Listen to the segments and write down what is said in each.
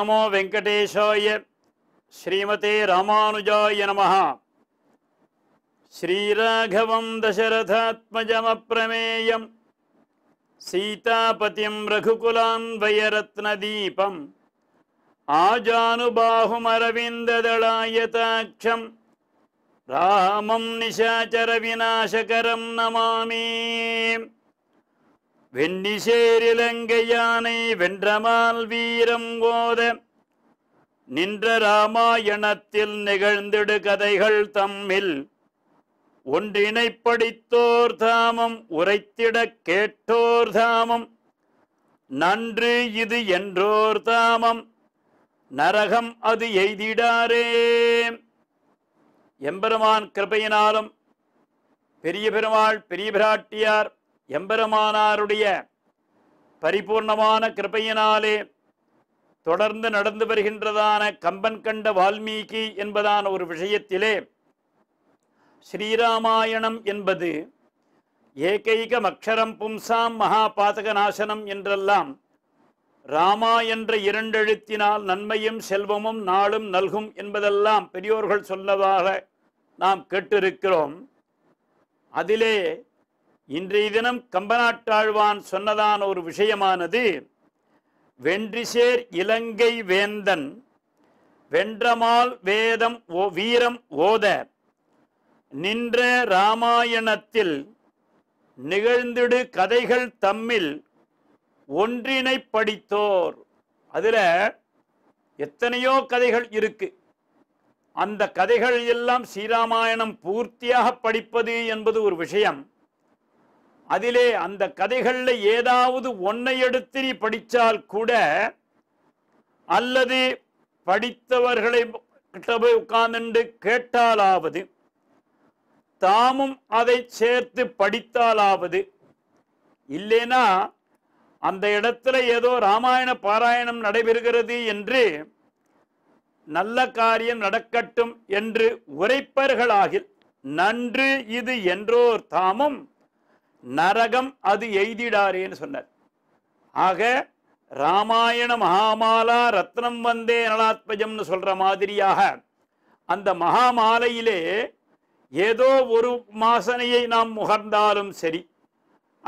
நமோ வெங்கடேஷாய ஸ்ரீமதே ராமானுஜாய நம ஸ்ரீராகவம் தசரதாத்மஜமப்பிரமேயம் சீதாபதிம் ரகுகுலான்வயரத்னதீபம் ஆஜானுபாகுமரவிந்ததளாயதாட்சம் ராமம் நிஷாச்சர விநாசகரம் நமாமி வென்னிசேரிலங்கையானை வென்றமால் வீரம் கோத நின்ற ராமாயணத்தில் நிகழ்ந்திடு கதைகள் தம்மில் ஒன்றிணைப்படித்தோர் தாமம் உரைத்திடக் கேட்டோர் தாமம் நன்று இது என்றோர் தாமம் நரகம் அது எய்திடாரே எம்பெருமான் கிருபையினாலும் பெரிய பெருமாள் பெரிய பிராட்டியார் எம்பெருமானாருடைய பரிபூர்ணமான கிருபையினாலே தொடர்ந்து நடந்து வருகின்றதான கம்பன் கண்ட வால்மீகி என்பதான ஒரு விஷயத்திலே ஸ்ரீராமாயணம் என்பது ஏகைகம் அக்ஷரம் பும்சாம் மகாபாதக நாசனம் என்றெல்லாம் ராமா என்ற இரண்டெழுத்தினால் நன்மையும் செல்வமும் நாளும் நல்கும் என்பதெல்லாம் பெரியோர்கள் சொல்லதாக நாம் கேட்டிருக்கிறோம் அதிலே இன்றைய தினம் கம்பநாட்டாழ்வான் சொன்னதான ஒரு விஷயமானது வென்றிசேர் இலங்கை வேந்தன் வென்றமால் வேதம் ஓ வீரம் ஓத நின்ற இராமாயணத்தில் நிகழ்ந்திடு கதைகள் தம்மில் ஒன்றினை படித்தோர் அதில் எத்தனையோ கதைகள் இருக்கு அந்த கதைகள் எல்லாம் ஸ்ரீராமாயணம் பூர்த்தியாக படிப்பது என்பது ஒரு விஷயம் அதிலே அந்த கதைகளில் ஏதாவது ஒன்றை எடுத்து நீ படித்தால் கூட அல்லது படித்தவர்களை கிட்ட போய் உட்கார்ந்துண்டு கேட்டாலாவது தாமும் அதை சேர்த்து படித்தாலாவது இல்லைனா அந்த இடத்துல ஏதோ ராமாயண பாராயணம் நடைபெறுகிறது என்று நல்ல காரியம் நடக்கட்டும் என்று உரைப்பர்களாகில் நன்று இது என்றோர் தாமும் நரகம் அது எய்திடாரேன்னு சொன்னார் ஆக ராமாயண மகாமாலா ரத்னம் வந்தே நலாத்மஜம்னு சொல்கிற மாதிரியாக அந்த மகாமாலையிலே ஏதோ ஒரு மாசனையை நாம் முகர்ந்தாலும் சரி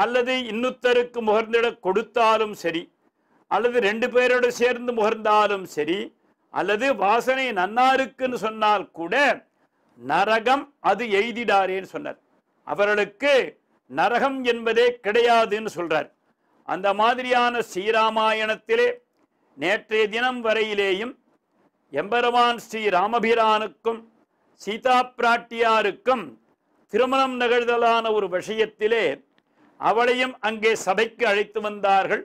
அல்லது இன்னுத்தருக்கு முகர்ந்திட கொடுத்தாலும் சரி அல்லது ரெண்டு பேரோடு சேர்ந்து முகர்ந்தாலும் சரி அல்லது வாசனை நன்னா இருக்குன்னு சொன்னால் கூட நரகம் அது எய்திடாரேன்னு சொன்னார் அவர்களுக்கு நரகம் என்பதே கிடையாதுன்னு சொல்றார் அந்த மாதிரியான ஸ்ரீராமாயணத்திலே நேற்றைய தினம் வரையிலேயும் எம்பெருமான் ஸ்ரீ ராமபிரானுக்கும் சீதா பிராட்டியாருக்கும் திருமணம் நிகழ்தலான ஒரு விஷயத்திலே அவளையும் அங்கே சபைக்கு அழைத்து வந்தார்கள்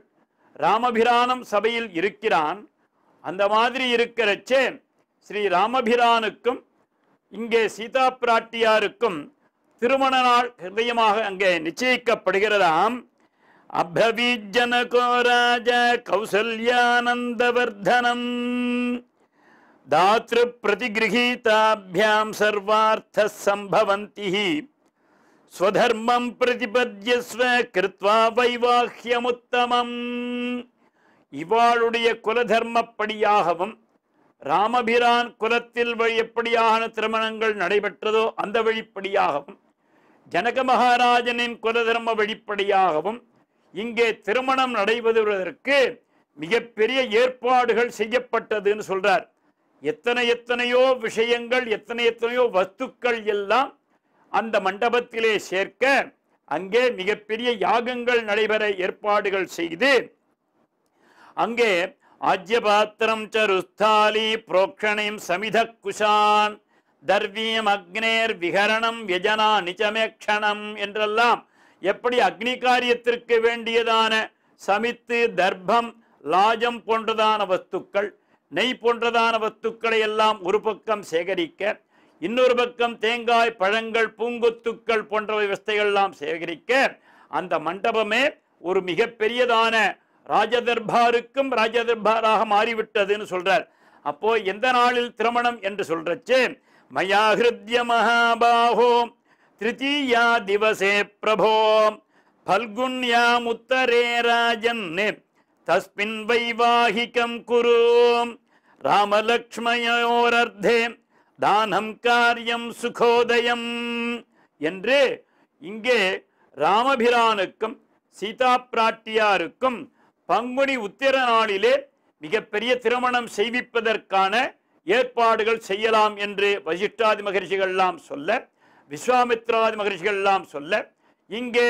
ராமபிரானும் சபையில் இருக்கிறான் அந்த மாதிரி இருக்கிறச்சே ஸ்ரீ ராமபிரானுக்கும் இங்கே சீதா பிராட்டியாருக்கும் திருமண நாள் ஹிருதயமாக அங்கே நிச்சயிக்கப்படுகிறதாம் அபவீஜனகோராஜ கௌசல்யானந்தவர்தனம் தாத்ரு பிரதிகிருஹீதாபியாம் சர்வார்த்த சம்பவந்தி ஸ்வதர்மம் பிரதிபத்யஸ்வ கிருத்வா வைவாஹ்யமுத்தமம் இவாளுடைய குலதர்மப்படியாகவும் ராமபிரான் குலத்தில் எப்படியான திருமணங்கள் நடைபெற்றதோ அந்த வழிப்படியாகவும் ஜனக மகாராஜனின் குலதர்ம வெளிப்படையாகவும் இங்கே திருமணம் நடைபெறுவதற்கு மிகப்பெரிய ஏற்பாடுகள் செய்யப்பட்டதுன்னு சொல்றார் எத்தனை எத்தனையோ விஷயங்கள் எத்தனை எத்தனையோ வஸ்துக்கள் எல்லாம் அந்த மண்டபத்திலே சேர்க்க அங்கே மிகப்பெரிய யாகங்கள் நடைபெற ஏற்பாடுகள் செய்து அங்கே ஆஜ்யபாத்திரம் ச ருஸ்தாலி புரோக்ஷனையும் சமித குஷான் தர்வீம் அக்னேர் விகரணம் நிஜமே நிச்சமேக்ஷணம் என்றெல்லாம் எப்படி அக்னி காரியத்திற்கு வேண்டியதான சமித்து தர்ப்பம் லாஜம் போன்றதான வஸ்துக்கள் நெய் போன்றதான வஸ்துக்களை எல்லாம் ஒரு பக்கம் சேகரிக்க இன்னொரு பக்கம் தேங்காய் பழங்கள் பூங்கொத்துக்கள் போன்ற விவஸ்தைகள்லாம் சேகரிக்க அந்த மண்டபமே ஒரு மிகப்பெரியதான ராஜதர்பாருக்கும் ராஜதர்பாராக மாறிவிட்டதுன்னு சொல்றார் அப்போ எந்த நாளில் திருமணம் என்று சொல்றச்சு மயா ஹிருத்ய हृद्य महाबाहो திவசே दिवसे प्रभो फल्गुण्यामुत्तरे राजन् தஸ்மின் वैवाहिकं कुरु ராமலக்ஷ்மயோரர்த்தே தானம் காரியம் சுகோதயம் என்று இங்கே ராமபிரானுக்கும் சீதா பிராட்டியாருக்கும் பங்குனி உத்திர நாளிலே மிகப்பெரிய திருமணம் செய்விப்பதற்கான ஏற்பாடுகள் செய்யலாம் என்று வசிஷ்டாதி மகரிஷிகள் எல்லாம் சொல்ல விஸ்வாமித்ராதி மகரிஷிகள் எல்லாம் சொல்ல இங்கே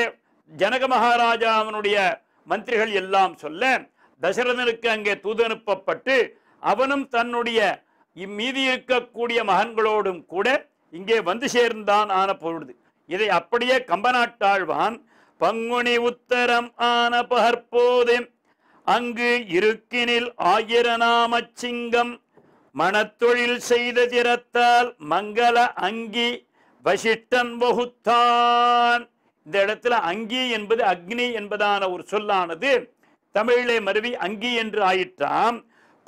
ஜனக மகாராஜாவனுடைய மந்திரிகள் எல்லாம் சொல்ல தசரதனுக்கு அங்கே தூது அனுப்பப்பட்டு அவனும் தன்னுடைய இம்மீதி இருக்கக்கூடிய மகன்களோடும் கூட இங்கே வந்து சேர்ந்தான் ஆன பொழுது இதை அப்படியே கம்பநாட்டாழ்வான் பங்குனி உத்தரம் ஆன பகற்போதே அங்கு இருக்கினில் ஆயிரநாம சிங்கம் மனத்தொழில் செய்த திறத்தால் மங்கள அங்கி வசிட்டன் வகுத்தான் இந்த இடத்துல அங்கி என்பது அக்னி என்பதான ஒரு சொல்லானது தமிழிலே மருவி அங்கி என்று ஆயிற்றாம்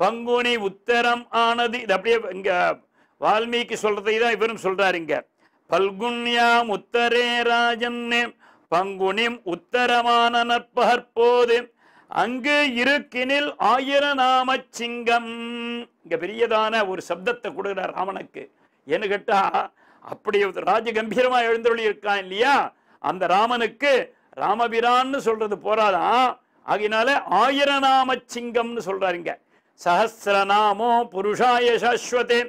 பங்குனி உத்தரம் ஆனது இது அப்படியே இங்க வால்மீகி சொல்றதை தான் இவரும் சொல்றாரு இங்க பல்குன்யாம் உத்தரே ராஜன் பங்குனிம் உத்தரமான நற்பகற்போது அங்கு இருக்கினில் ஆயிர நாம சிங்கம் இங்க பெரியதான ஒரு சப்தத்தை கொடுக்குறார் ராமனுக்கு என்ன கேட்டா அப்படி ராஜகம்பீரமா எழுந்தொழி இருக்கான் இல்லையா அந்த ராமனுக்கு ராமபிரான்னு சொல்றது போறாதான் ஆகினால ஆயிர நாம சிங்கம்னு சொல்றாருங்க சஹசிரநாமோ புருஷாய சாஸ்வதே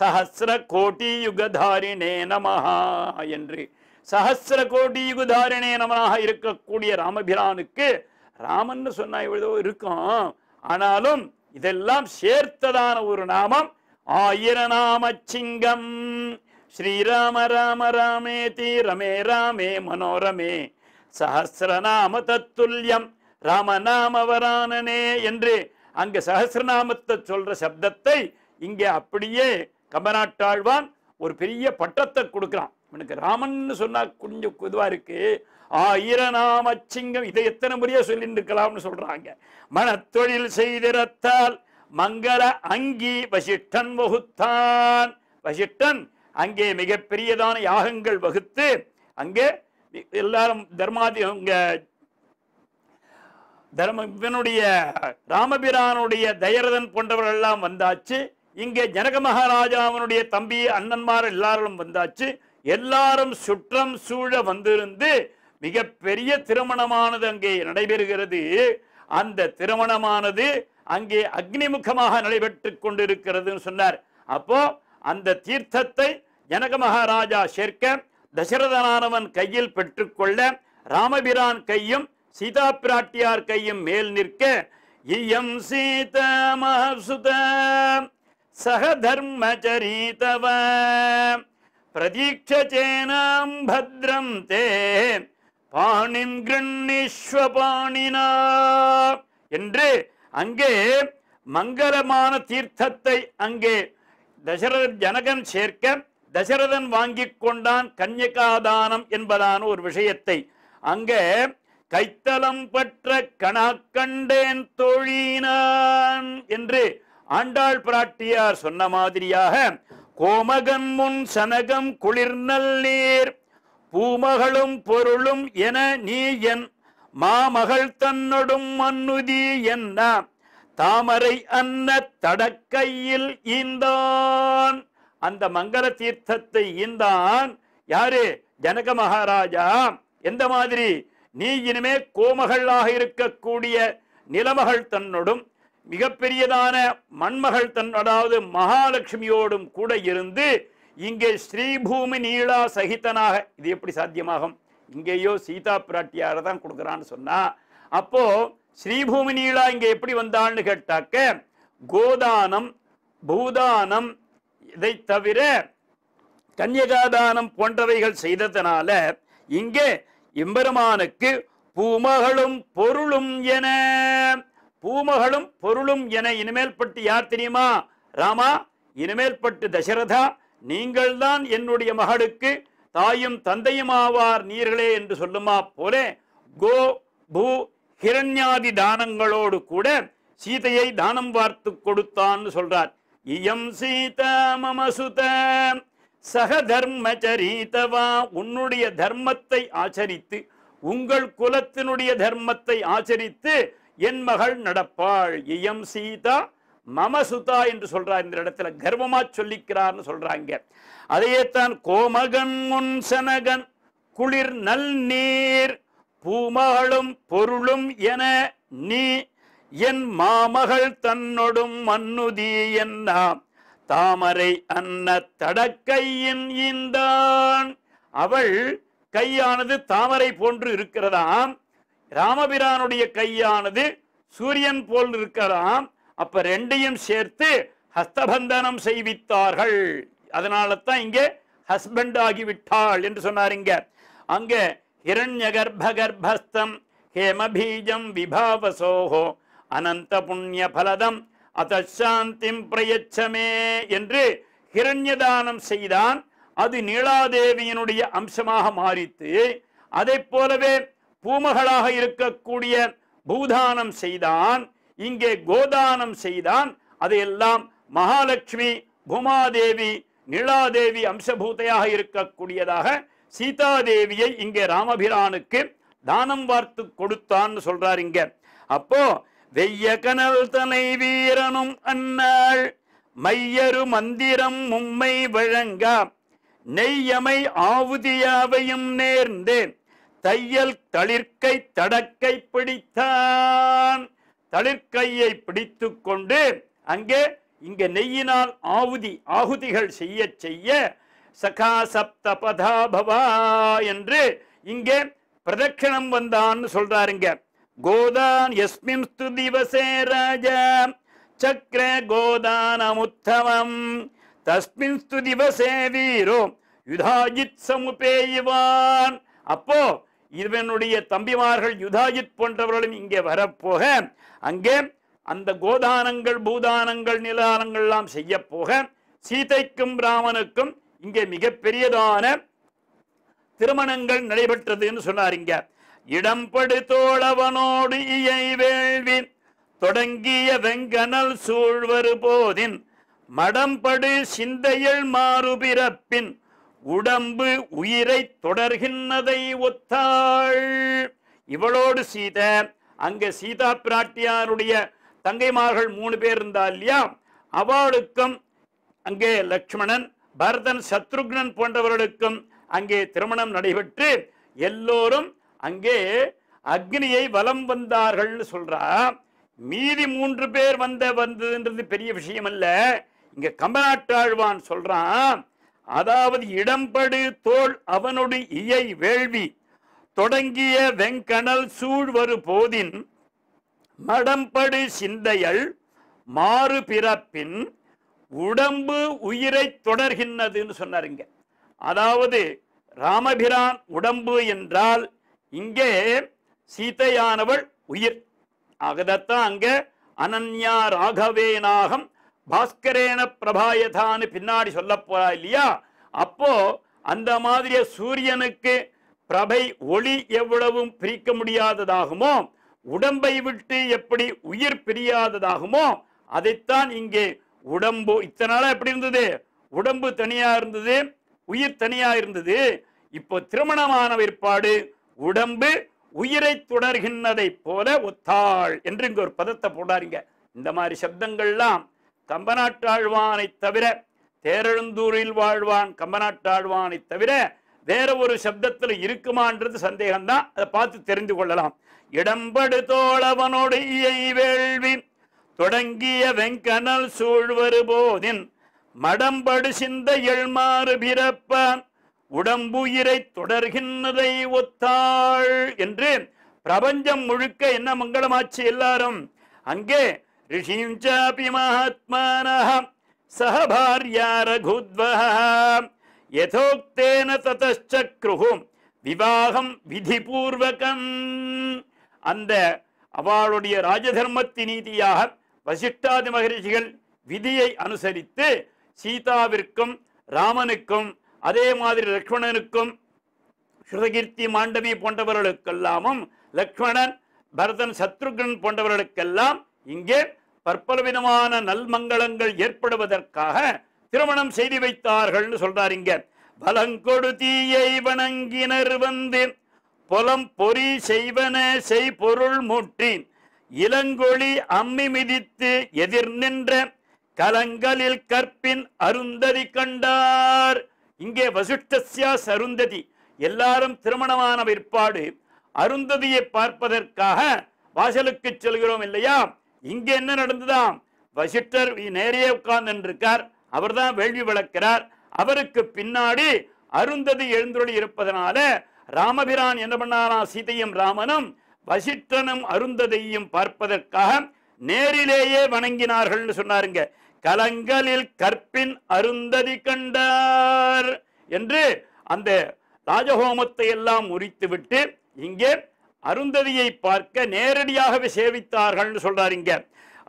சஹசிர கோட்டி யுகதாரிணே நமஹா என்று சஹசிர கோட்டி யுகதாரிணே நமனாக இருக்கக்கூடிய ராமபிரானுக்கு ராமன்னு சொன்னா இவ்வளவு இருக்கும் ஆனாலும் இதெல்லாம் சேர்த்ததான ஒரு நாமம் ஆயிர நாம சிங்கம் ஸ்ரீராம ராம ராமே தீ ரமே ராமே மனோரமே சஹசிரநாம தத்துல்யம் வரானனே என்று அங்கு சஹசிரநாமத்தை சொல்ற சப்தத்தை இங்கே அப்படியே கமநாட்டாழ்வான் ஒரு பெரிய பட்டத்தை கொடுக்குறான் எனக்கு ராமன்னு சொன்னா கொஞ்சம் இதுவா இருக்கு ஆயிரநாம சிங்கம் இதை எத்தனை முறையா சொல்லிட்டு இருக்கலாம்னு சொல்றாங்க மனத்தொழில் செய்திருத்தால் மங்கள அங்கி வசிஷ்டன் வகுத்தான் வசிஷ்டன் அங்கே மிகப்பெரியதான யாகங்கள் வகுத்து அங்கே எல்லாரும் தர்மாதி தர்ம இவனுடைய ராமபிரானுடைய தயரதன் போன்றவர்கள் எல்லாம் வந்தாச்சு இங்கே ஜனக மகாராஜாவனுடைய தம்பி அண்ணன்மார் எல்லாரும் வந்தாச்சு எல்லாரும் சுற்றம் சூழ வந்திருந்து மிகப்பெரிய திருமணமானது அங்கே நடைபெறுகிறது அந்த திருமணமானது அங்கே அக்னிமுகமாக நடைபெற்று கொண்டிருக்கிறதுன்னு சொன்னார் அப்போ அந்த தீர்த்தத்தை ஜனக மகாராஜா சேர்க்க தசரதனானவன் கையில் பெற்றுக்கொள்ள ராமபிரான் கையும் சீதா பிராட்டியார் கையும் மேல் நிற்க இயம் சீத மகசுத சகதர்மச்சரீதவ பிரதீட்சேனாம் பத்ரம் தே என்று அங்கே மங்களமான தீர்த்தத்தை அங்கே தசரதன் ஜனகன் சேர்க்க தசரதன் வாங்கி கொண்டான் கன்யகாதானம் என்பதான ஒரு விஷயத்தை அங்கே கைத்தலம் பற்ற கண்டேன் தோழினான் என்று ஆண்டாள் பிராட்டியார் சொன்ன மாதிரியாக கோமகன் முன் சனகம் குளிர் நல்லீர் பூமகளும் பொருளும் என நீ என் மாமகள் தன்னொடும் மன்னுதி என்ன தாமரை அன்ன தடக்கையில் ஈந்தான் அந்த மங்கள தீர்த்தத்தை ஈந்தான் யாரு ஜனக மகாராஜா எந்த மாதிரி நீ இனிமே கோமகளாக இருக்கக்கூடிய நிலமகள் தன்னோடும் மிகப்பெரியதான மண்மகள் தன் அதாவது மகாலட்சுமியோடும் கூட இருந்து இங்கே ஸ்ரீபூமி நீளா சகித்தனாக இது எப்படி சாத்தியமாகும் இங்கேயோ சீதா பிராட்டியார தான் கொடுக்குறான்னு சொன்னா அப்போ ஸ்ரீபூமி நீளா இங்கே எப்படி வந்தாள்னு கேட்டாக்க கோதானம் பூதானம் இதை தவிர கன்யகாதானம் போன்றவைகள் செய்ததனால இங்கே எம்பெருமானுக்கு பூமகளும் பொருளும் என பூமகளும் பொருளும் என இனிமேல் பட்டு யார் தெரியுமா ராமா இனிமேல் பட்டு தசரதா நீங்கள்தான் என்னுடைய மகளுக்கு தாயும் தந்தையுமாவார் நீர்களே என்று சொல்லுமா போல கோ பூ ஹிரண்யாதி தானங்களோடு கூட சீதையை தானம் பார்த்து கொடுத்தான்னு சொல்றார் இயம் சீதா சுத சக தர்மச்சரீதவா உன்னுடைய தர்மத்தை ஆச்சரித்து உங்கள் குலத்தினுடைய தர்மத்தை ஆச்சரித்து என் மகள் நடப்பாள் இயம் சீதா மம சுதா என்று சொல்றார் இந்த இடத்துல கர்வமா சொல்லிக்கிறார் சொல்றாங்க அதையே தான் கோமகன் முன் குளிர் நல் நீர் பூமகளும் பொருளும் என நீ என் மாமகள் தன்னொடும் மன்னுதி என்னாம் தாமரை அன்ன தடக்கையின் இந்தான் அவள் கையானது தாமரை போன்று இருக்கிறதாம் ராமபிரானுடைய கையானது சூரியன் போல் இருக்கிறதாம் அப்ப ரெண்டையும் சேர்த்து ஹஸ்தபந்தனம் செய்வித்தார்கள் அதனால தான் இங்கே ஹஸ்பண்ட் ஆகிவிட்டாள் என்று சொன்னார் இங்க அங்கே ஹிரண்ய கர்ப்பஸ்தம் ஹேமபீஜம் விபாவசோகோ அனந்த புண்ணிய பலதம் அதாந்திம் பிரயச்சமே என்று ஹிரண்யதானம் செய்தான் அது நீலாதேவியினுடைய அம்சமாக மாறித்து அதை போலவே பூமகளாக இருக்கக்கூடிய பூதானம் செய்தான் இங்கே கோதானம் செய்தான் அதையெல்லாம் மகாலட்சுமி பூமாதேவி நிலாதேவி அம்சபூதையாக இருக்கக்கூடியதாக சீதாதேவியை இங்கே ராமபிரானுக்கு தானம் வார்த்து கொடுத்தான்னு சொல்றார் இங்க அப்போ வெய்ய கனல் தனை வீரனும் அன்னாள் மையரு மந்திரம் மும்மை வழங்க நெய்யமை ஆவுதியாவையும் நேர்ந்தேன் தையல் தளிர்க்கை தடக்கை பிடித்தான் தளிர்கையை பிடித்து கொண்டு அங்கே இங்கே நெய்யினால் ஆவுதி ஆகுதிகள் செய்ய செய்ய சகாசப்த பதாபவா என்று இங்கே பிரதட்சிணம் வந்தான்னு சொல்றாருங்க கோதான் எஸ்மின் திவசே ராஜா சக்கர கோதான முத்தவம் தஸ்மின் திவசே வீரோ யுதாஜித் சமுபேயுவான் அப்போ இவனுடைய தம்பிமார்கள் யுதாஜித் போன்றவர்களும் இங்கே வரப்போக அங்கே அந்த கோதானங்கள் பூதானங்கள் நிலானங்கள்லாம் செய்ய போக சீதைக்கும் ராமனுக்கும் இங்கே மிகப்பெரியதான திருமணங்கள் நடைபெற்றது என்று சொன்னார் இங்க இடம்படு தோழவனோடு இயை வேள்வி தொடங்கிய வெங்கனல் சூழ்வரு போதின் மடம்படு சிந்தையில் மாறுபிறப்பின் உடம்பு உயிரை தொடர்கின்றதை ஒத்தாள் இவளோடு சீத அங்கே சீதா பிராட்டியாருடைய தங்கைமார்கள் மூணு பேர் இருந்தா இல்லையா அவளுக்கும் அங்கே லக்ஷ்மணன் பரதன் சத்ருக்னன் போன்றவர்களுக்கும் அங்கே திருமணம் நடைபெற்று எல்லோரும் அங்கே அக்னியை வலம் வந்தார்கள்னு சொல்றா மீதி மூன்று பேர் வந்த வந்ததுன்றது பெரிய விஷயம் அல்ல இங்க கம்பநாட்டாழ்வான் சொல்றான் அதாவது இடம்படு தோல் அவனுடைய இயை வேள்வி தொடங்கிய வெங்கணல் சூழ்வரு போதின் மடம்படு சிந்தையல் மாறு பிறப்பின் உடம்பு உயிரை தொடர்கின்றதுன்னு சொன்னாருங்க அதாவது ராமபிரான் உடம்பு என்றால் இங்கே சீத்தையானவள் உயிர் ஆகதத்தான் அங்கே அனன்யா ராகவேனாகம் பாஸ்கரேன பிரபாயதான்னு பின்னாடி சொல்ல போறா இல்லையா அப்போ அந்த மாதிரி சூரியனுக்கு பிரபை ஒளி எவ்வளவும் பிரிக்க முடியாததாகுமோ உடம்பை விட்டு எப்படி உயிர் பிரியாததாகுமோ அதைத்தான் இங்கே உடம்பு இத்தனை நாளாக எப்படி இருந்தது உடம்பு தனியாக இருந்தது உயிர் தனியாக இருந்தது இப்போ திருமணமான விற்பாடு உடம்பு உயிரை தொடர்கின்றதை போல ஒத்தாள் என்று இங்க ஒரு பதத்தை போடாருங்க இந்த மாதிரி சப்தங்கள்லாம் கம்பநாட்டாழ்வானை தவிர தேரெழுந்தூரில் வாழ்வான் கம்பநாட்டாழ்வானை தவிர வேற ஒரு சப்தத்தில் இருக்குமான்றது சந்தேகம்தான் அதை பார்த்து தெரிந்து கொள்ளலாம் இடம்படு தோழவனுடைய வேள்வி தொடங்கிய வெங்கனல் சூழ்வரு போதின் மடம்படு சிந்த எழ்மாறு பிறப்பான் உடம்புயிரை தொடர்கின்றதை ஒத்தாள் என்று பிரபஞ்சம் முழுக்க என்ன மங்களமாச்சு எல்லாரும் அங்கே ரிஷிஞ்சாபி மகாத்மான சகபாரியா सह भार्या रघुद्वः விவாகம் விதிபூர்வகம் அந்த அவளுடைய ராஜதர்மத்தி நீதியாக வசிஷ்டாதி மகரிஷிகள் விதியை அனுசரித்து சீதாவிற்கும் ராமனுக்கும் அதே மாதிரி லக்ஷ்மணனுக்கும் ஸ்ருதகீர்த்தி மாண்டமி போன்றவர்களுக்கெல்லாமும் லக்ஷ்மணன் பரதன் சத்ருகன் போன்றவர்களுக்கெல்லாம் இங்கே பற்பல விதமான ஏற்படுவதற்காக திருமணம் செய்து வைத்தார்கள்னு சொல்றாரு இங்க பலங்கொடு தீயை வணங்கினர் வந்து பொலம் பொறி செய்வன செய் பொருள் முற்றின் இளங்கொழி அம்மி மிதித்து எதிர் நின்ற கலங்களில் கற்பின் அருந்ததி கண்டார் இங்கே வசிஷ்டசியா சருந்ததி எல்லாரும் திருமணமான விற்பாடு அருந்ததியை பார்ப்பதற்காக வாசலுக்கு செல்கிறோம் இல்லையா இங்க என்ன நடந்துதான் வசிட்டர் நேரே உட்கார்ந்து இருக்கார் அவர் தான் வேள்வி வளர்க்கிறார் அவருக்கு பின்னாடி அருந்ததி எழுந்தொழி இருப்பதனால ராமபிரான் என்ன பண்ணாராம் சீதையும் ராமனும் வசிட்டனும் அருந்ததையும் பார்ப்பதற்காக நேரிலேயே வணங்கினார்கள் சொன்னாருங்க கலங்களில் கற்பின் அருந்ததி கண்டார் என்று அந்த ராஜஹோமத்தை எல்லாம் முறித்துவிட்டு இங்கே அருந்ததியை பார்க்க நேரடியாகவே சேவித்தார்கள் சொல்றாரு இங்க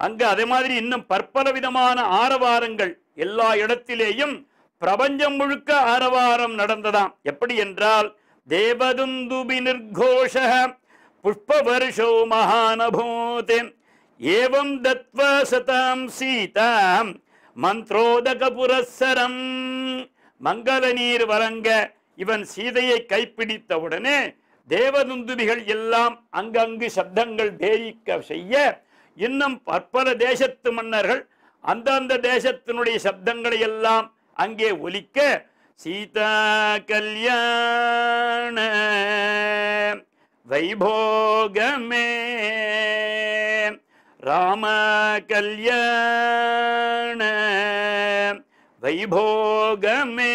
அங்கு அதே மாதிரி இன்னும் பற்பல விதமான ஆரவாரங்கள் எல்லா இடத்திலேயும் பிரபஞ்சம் முழுக்க ஆரவாரம் நடந்ததாம் எப்படி என்றால் தேவதுந்துபி நிர்கோஷ புஷ்ப வருஷோ மகானபூத் ஏவம் தத்வ சதாம் சீதாம் மந்த்ரோதக புரசரம் மங்கள நீர் வரங்க இவன் சீதையை கைப்பிடித்தவுடனே உடனே தேவதுந்துபிகள் எல்லாம் அங்கங்கு சப்தங்கள் தேயிக்க செய்ய இன்னும் பற்பல தேசத்து மன்னர்கள் அந்தந்த தேசத்தினுடைய சப்தங்களை எல்லாம் அங்கே ஒலிக்க சீதா கல்யாண வைபோகமே ராம கல்யாண வைபோகமே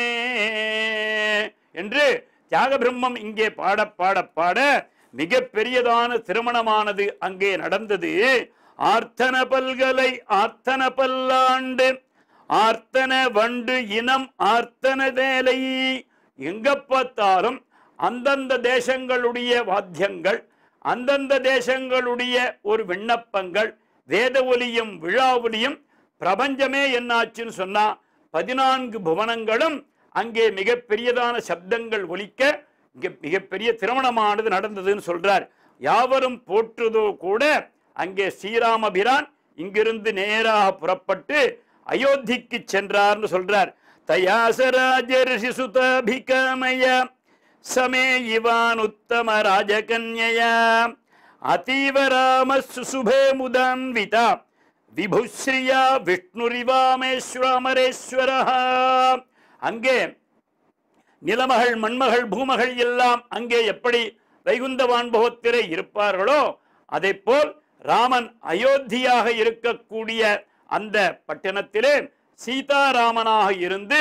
என்று தியாக பிரம்மம் இங்கே பாட பாட பாட மிக பெரியதான திருமணமானது அங்கே நடந்தது ஆர்த்தன பல்கலை ஆர்த்தன பல்லாண்டு ஆர்த்தன வண்டு இனம் ஆர்த்தன வேலை எங்க பார்த்தாலும் அந்தந்த தேசங்களுடைய வாத்தியங்கள் அந்தந்த தேசங்களுடைய ஒரு விண்ணப்பங்கள் வேத ஒலியும் விழா ஒலியும் பிரபஞ்சமே என்னாச்சுன்னு சொன்னா பதினான்கு புவனங்களும் அங்கே மிகப்பெரியதான சப்தங்கள் ஒலிக்க இங்கே மிகப்பெரிய திருமணமானது நடந்ததுன்னு சொல்றார் யாவரும் போற்றுதோ கூட அங்கே ஸ்ரீராமபிரான் இங்கிருந்து நேராக புறப்பட்டு அயோத்திக்கு சென்றார்னு சொல்றார் தயாசராஜ ரிஷி சமே இவான் உத்தம ராஜகன்யா அதீவ ராம சுசுபே முதான்விதா விபுஸ்ரீயா விஷ்ணுரிவாமேஸ்வராமரேஸ்வரஹா அங்கே நிலமகள் மண்மகள் பூமகள் எல்லாம் அங்கே எப்படி வைகுந்தவான் போகத்திரை இருப்பார்களோ அதை போல் ராமன் அயோத்தியாக இருக்கக்கூடிய அந்த பட்டணத்திலே சீதாராமனாக இருந்து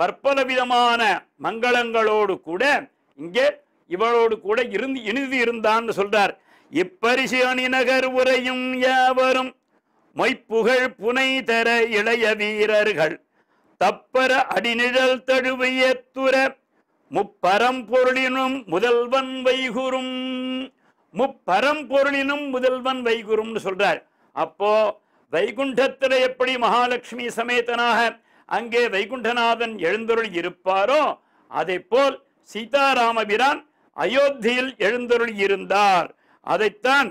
பற்பல விதமான மங்களங்களோடு கூட இங்கே இவளோடு கூட இருந்து இனிது இருந்தான்னு சொல்றார் இப்பரிசு நகர் உரையும் யாவரும் மொய்ப்புகழ் புனை தர இளைய வீரர்கள் தப்பர அடிநிழல் தழுவிய துற முப்பரம்பொருளினும் முதல்வன் முப்பரம் முப்பரம்பொருளினும் முதல்வன் வைகுரும்னு சொல்றார் அப்போ வைகுண்டத்தில் எப்படி மகாலட்சுமி சமேதனாக அங்கே வைகுண்டநாதன் எழுந்தொருள் இருப்பாரோ அதை போல் சீதாராமபிரான் அயோத்தியில் எழுந்தொருள் இருந்தார் அதைத்தான்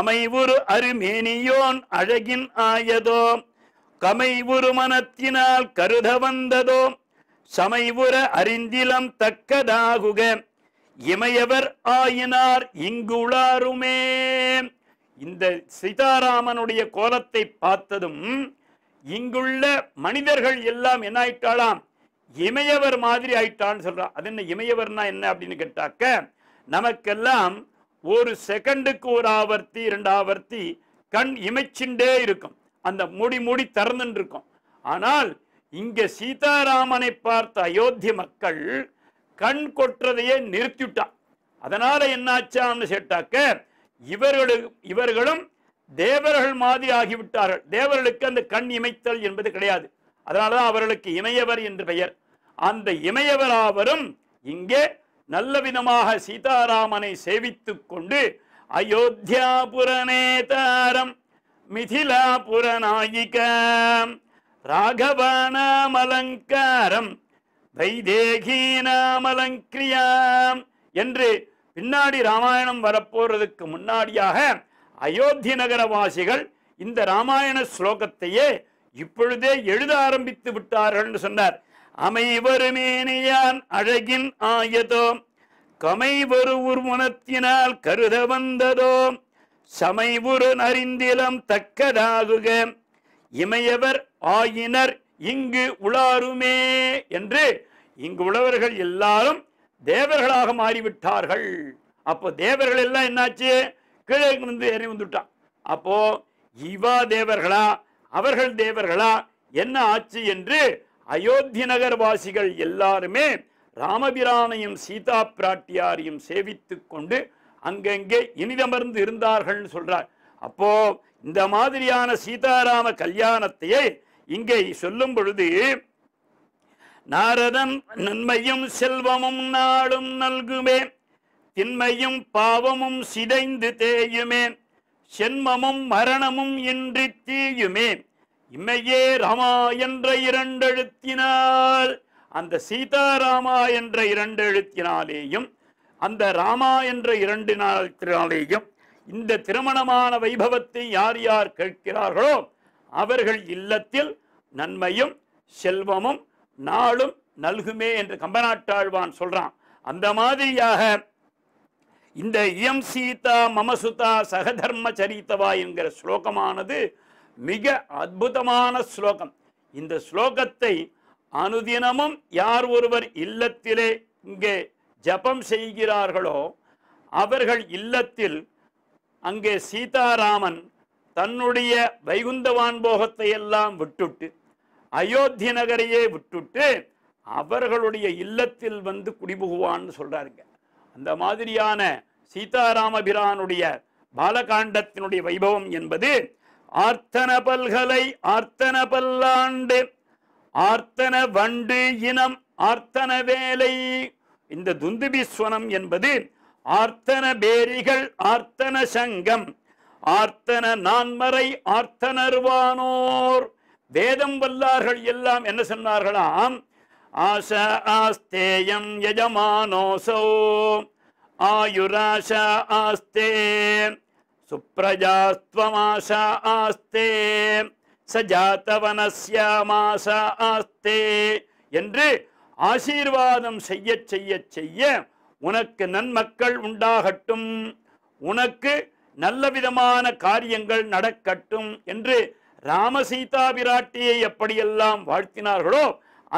அமைவுறு அருமேனியோன் அழகின் ஆயதோ கமை உரு மனத்தினால் கருத வந்ததோ சமை உர அறிந்திலம் தக்கதாகுக இமையவர் ஆயினார் இங்குளாருமே இந்த சீதாராமனுடைய கோலத்தை பார்த்ததும் இங்குள்ள மனிதர்கள் எல்லாம் என்ன ஆயிட்டாளாம் இமையவர் மாதிரி ஆயிட்டான்னு சொல்றான் அது என்ன இமையவர்னா என்ன அப்படின்னு கேட்டாக்க நமக்கெல்லாம் ஒரு செகண்டுக்கு ஒரு ஆவர்த்தி இரண்டு ஆவர்த்தி கண் இமைச்சுண்டே இருக்கும் அந்த மூடி மூடி திறந்துட்டு ஆனால் இங்க சீதாராமனை பார்த்த அயோத்தி மக்கள் கண் கொற்றதையே நிறுத்திவிட்டான் அதனால என்னாச்சான்னு சேட்டாக்க இவர்களு இவர்களும் தேவர்கள் மாதிரி ஆகிவிட்டார்கள் தேவர்களுக்கு அந்த கண் இமைத்தல் என்பது கிடையாது அதனாலதான் அவர்களுக்கு இமையவர் என்று பெயர் அந்த இமையவராவரும் இங்கே நல்ல விதமாக சீதாராமனை சேவித்துக் கொண்டு தாரம் மிதிலாபுரநாயிக ராகவானாமலங்காரம் வைதேகீனாமலங்கிரியாம் என்று பின்னாடி ராமாயணம் வரப்போறதுக்கு முன்னாடியாக அயோத்தி நகரவாசிகள் இந்த ராமாயண ஸ்லோகத்தையே இப்பொழுதே எழுத ஆரம்பித்து விட்டார்கள் சொன்னார் அமைவருமேனியான் அழகின் ஆயதோ கமைவரு உர்முனத்தினால் கருத வந்ததோ சமைவுரன் நரிந்திலம் தக்கதாகுக இமையவர் ஆயினர் இங்கு உளாருமே என்று இங்கு உழவர்கள் எல்லாரும் தேவர்களாக மாறிவிட்டார்கள் அப்போ தேவர்கள் எல்லாம் என்னாச்சு கீழே இருந்து ஏறி வந்துட்டான் அப்போ இவா தேவர்களா அவர்கள் தேவர்களா என்ன ஆச்சு என்று அயோத்தி நகர்வாசிகள் எல்லாருமே ராமபிரானையும் சீதா பிராட்டியாரையும் சேவித்து கொண்டு அங்கங்கே இனிதமர்ந்து இருந்தார்கள்னு சொல்கிறார் அப்போ இந்த மாதிரியான சீதாராம கல்யாணத்தையே இங்கே சொல்லும் பொழுது நாரதன் நன்மையும் செல்வமும் நாடும் நல்குமே திண்மையும் பாவமும் சிதைந்து தேயுமே சென்மமும் மரணமும் இன்றி தீயுமே இம்மையே ராமா என்ற இரண்டெழுத்தினால் அந்த சீதாராமா என்ற இரண்டெழுத்தினாலேயும் அந்த ராமா என்ற இரண்டு நாளத்தினாலேயும் இந்த திருமணமான வைபவத்தை யார் யார் கேட்கிறார்களோ அவர்கள் இல்லத்தில் நன்மையும் செல்வமும் நாளும் நல்குமே என்று கம்பநாட்டாழ்வான் சொல்றான் அந்த மாதிரியாக இந்த இயம் சீதா மமசுதா சகதர்ம சரித்தவா என்கிற ஸ்லோகமானது மிக அற்புதமான ஸ்லோகம் இந்த ஸ்லோகத்தை அனுதினமும் யார் ஒருவர் இல்லத்திலே இங்கே ஜபம் செய்கிறார்களோ அவர்கள் இல்லத்தில் அங்கே சீதாராமன் தன்னுடைய வைகுந்தவான் போகத்தை எல்லாம் விட்டுட்டு அயோத்தி நகரையே விட்டுட்டு அவர்களுடைய இல்லத்தில் வந்து குடிபுகுவான்னு சொல்கிறாருங்க அந்த மாதிரியான சீதாராமபிரானுடைய பாலகாண்டத்தினுடைய வைபவம் என்பது ஆர்த்தன பல்கலை ஆர்த்தன பல்லாண்டு ஆர்த்தன வண்டு இனம் ஆர்த்தன வேலை இந்த துந்துபிஸ்வனம் என்பது ஆர்த்தன பேரிகள் ஆர்த்தன சங்கம் ஆர்த்தன நான்மறை ஆர்த்தனர்வானோர் வேதம் வல்லார்கள் எல்லாம் என்ன சொன்னார்களாம் ஆச ஆஸ்தேயம் யஜமானோசோ ஆயுராச ஆஸ்தே சுப்ரஜாஸ்துவமாச ஆஸ்தே சஜாத்தவனசியமாச ஆஸ்தே என்று ஆசீர்வாதம் செய்ய செய்ய செய்ய உனக்கு நன்மக்கள் உண்டாகட்டும் உனக்கு நல்ல விதமான காரியங்கள் நடக்கட்டும் என்று ராமசீதா பிராட்டியை எப்படியெல்லாம் வாழ்த்தினார்களோ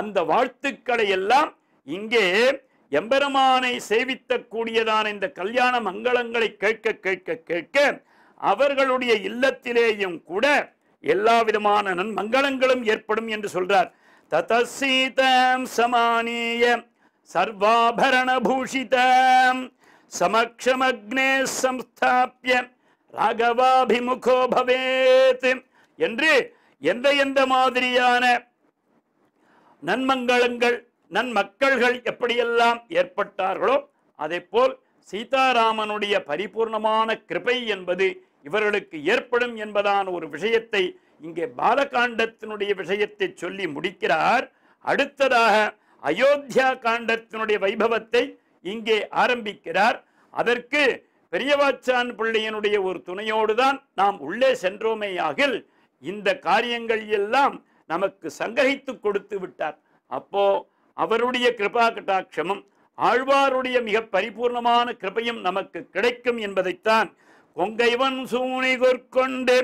அந்த வாழ்த்துக்களை எல்லாம் இங்கே எம்பெருமானை சேவித்தக்கூடியதான இந்த கல்யாண மங்களங்களை கேட்க கேட்க கேட்க அவர்களுடைய இல்லத்திலேயும் கூட எல்லா விதமான நன்மங்களங்களும் ஏற்படும் என்று சொல்றார் ததசீதம் சமானீய சர்வாபரணபூஷிதம் சமக்ஷமக்னே சம்ஸ்தாபிய ராகவாபிமுகோ பவேத் என்று எந்த எந்த மாதிரியான நன்மங்களங்கள் நன்மக்கள்கள் எப்படியெல்லாம் ஏற்பட்டார்களோ அதே போல் சீதாராமனுடைய பரிபூர்ணமான கிருபை என்பது இவர்களுக்கு ஏற்படும் என்பதான ஒரு விஷயத்தை இங்கே பாலகாண்டத்தினுடைய விஷயத்தை சொல்லி முடிக்கிறார் அடுத்ததாக அயோத்தியா காண்டத்தினுடைய வைபவத்தை இங்கே ஆரம்பிக்கிறார் அதற்கு பெரியவாச்சான் பிள்ளையனுடைய ஒரு துணையோடு தான் நாம் உள்ளே ஆகில் இந்த காரியங்கள் எல்லாம் நமக்கு சங்கரித்து கொடுத்து விட்டார் அப்போ அவருடைய கிருபா கட்டாட்சமும் ஆழ்வாருடைய மிக பரிபூர்ணமான கிருபையும் நமக்கு கிடைக்கும் என்பதைத்தான் கொங்கைவன் சூனை சூனிகொற்கொண்டு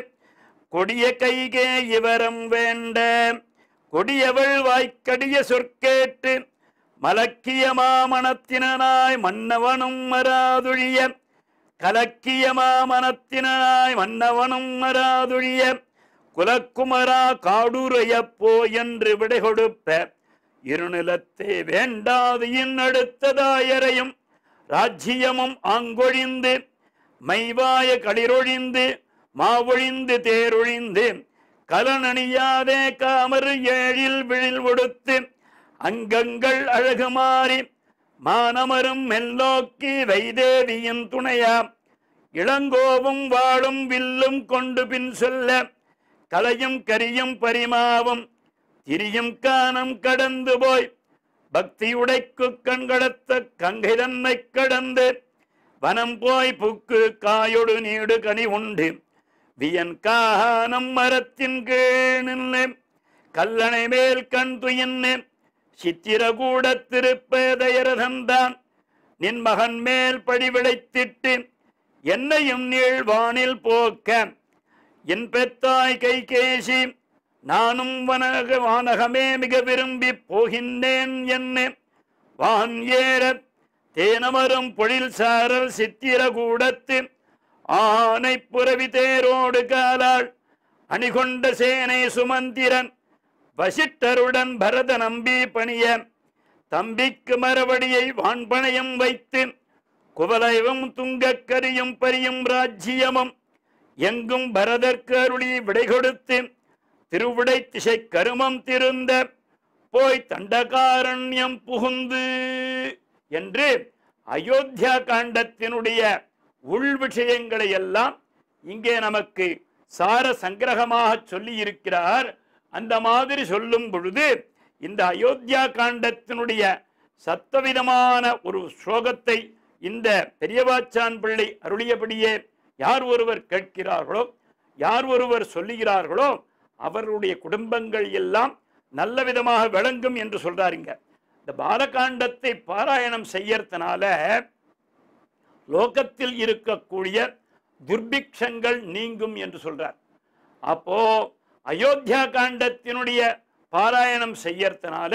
கொடிய கைகே இவரம் வேண்ட கொடியவள் வாய்க்கடிய சொற்கேட்டு மலக்கிய மாமனத்தினாய் மன்னவனும் மராதுழிய கலக்கிய மாமனத்தினாய் மன்னவனும் மராதுழிய குலக்குமரா காடுரைய போ என்று விடை கொடுப்ப இருநிலத்தை வேண்டாது இன் அடுத்ததாயரையும் ராஜ்யமும் ஆங்கொழிந்து மைவாய களிரொழிந்து மாவொழிந்து தேருழிந்து கலனணியாதே காமர் ஏழில் விழில் ஒடுத்து அங்கங்கள் அழகு மாறி மானமரும் மெல்லோக்கி வைதேவியின் துணையா இளங்கோவும் வாழும் வில்லும் கொண்டு பின் சொல்ல கலையும் கரியும் பரிமாவும் திரியும் காணம் கடந்து போய் பக்தியுடைக்கு உடைக்கு கண்கடத்த கங்கை தன்னை கடந்து வனம் போய் புக்கு காயொடு நீடு கனி உண்டு வியன் கானம் மரத்தின் கீழ் நின்று கல்லணை மேல் கண் சித்திர கூட திருப்பேதையரதந்தான் நின் மகன் மேல் படிவிடைத்திட்டு என்னையும் நீள் வானில் போக்க என் பெத்தாய் கை கேசி நானும் வனக வானகமே மிக விரும்பி போகின்றேன் என்ன வான் ஏற தேனமரும் பொழில் சாரல் சித்திர கூடத்தின் ஆனை புறவி தேரோடு காலாள் அணிகொண்ட சேனை சுமந்திரன் வசிட்டருடன் பரத நம்பி பணியன் தம்பிக்கு மறுபடியை வான்பனையும் வைத்து குவலைவும் துங்கக்கரியும் பரியும் ராஜ்யமும் எங்கும் பரதற்கு அருளி விடை கொடுத்து திருவிடை திசை கருமம் திருந்த போய் தண்டகாரண்யம் புகுந்து என்று அயோத்தியா காண்டத்தினுடைய உள் விஷயங்களை எல்லாம் இங்கே நமக்கு சார சங்கிரகமாக சொல்லி இருக்கிறார் அந்த மாதிரி சொல்லும் பொழுது இந்த அயோத்தியா காண்டத்தினுடைய சத்தவிதமான ஒரு ஸ்லோகத்தை இந்த பெரியவாச்சான் பிள்ளை அருளியபடியே யார் ஒருவர் கேட்கிறார்களோ யார் ஒருவர் சொல்லுகிறார்களோ அவருடைய குடும்பங்கள் எல்லாம் நல்ல விதமாக விளங்கும் என்று சொல்றாருங்க இந்த பாலகாண்டத்தை பாராயணம் செய்யறதுனால லோகத்தில் இருக்கக்கூடிய துர்பிக்ஷங்கள் நீங்கும் என்று சொல்றார் அப்போ அயோத்தியா காண்டத்தினுடைய பாராயணம் செய்யறதுனால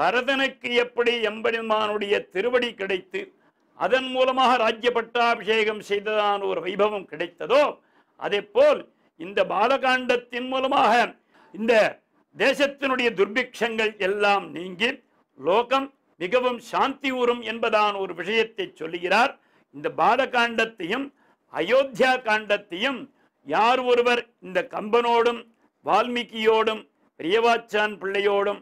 பரதனுக்கு எப்படி எம்பெருமானுடைய திருவடி கிடைத்து அதன் மூலமாக ராஜ்ய பட்டாபிஷேகம் செய்ததான ஒரு வைபவம் கிடைத்ததோ அதே போல் இந்த பாலகாண்டத்தின் மூலமாக இந்த தேசத்தினுடைய துர்பிக்ஷங்கள் எல்லாம் நீங்கி லோகம் மிகவும் சாந்தி ஊறும் என்பதான ஒரு விஷயத்தை சொல்லுகிறார் இந்த பால காண்டத்தையும் அயோத்தியா காண்டத்தையும் யார் ஒருவர் இந்த கம்பனோடும் வால்மீகியோடும் பிரியவாச்சான் பிள்ளையோடும்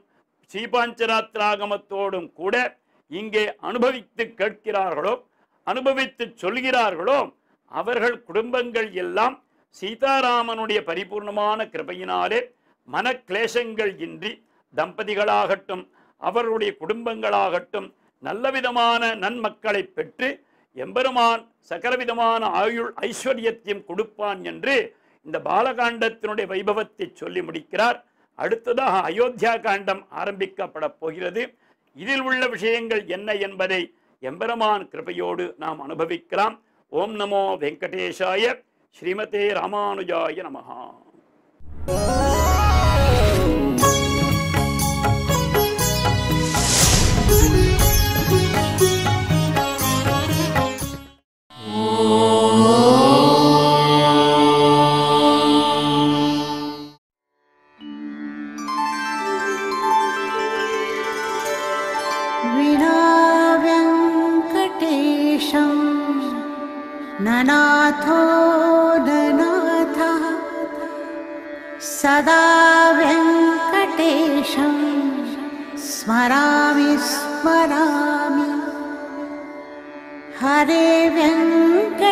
ஸ்ரீபாஞ்சராத்திராகமத்தோடும் கூட இங்கே அனுபவித்து கேட்கிறார்களோ அனுபவித்து சொல்கிறார்களோ அவர்கள் குடும்பங்கள் எல்லாம் சீதாராமனுடைய பரிபூர்ணமான கிருபையினாலே மனக்லேசங்கள் இன்றி தம்பதிகளாகட்டும் அவர்களுடைய குடும்பங்களாகட்டும் நல்லவிதமான நன்மக்களை பெற்று எம்பெருமான் சகரவிதமான ஆயுள் ஐஸ்வர்யத்தையும் கொடுப்பான் என்று இந்த பாலகாண்டத்தினுடைய வைபவத்தை சொல்லி முடிக்கிறார் அடுத்ததாக அயோத்தியா காண்டம் ஆரம்பிக்கப்பட போகிறது இதில் உள்ள விஷயங்கள் என்ன என்பதை எம்பெருமான் கிருபையோடு நாம் அனுபவிக்கலாம் ஓம் நமோ வெங்கடேஷாய ஸ்ரீமதே ராமானுஜாய நமகா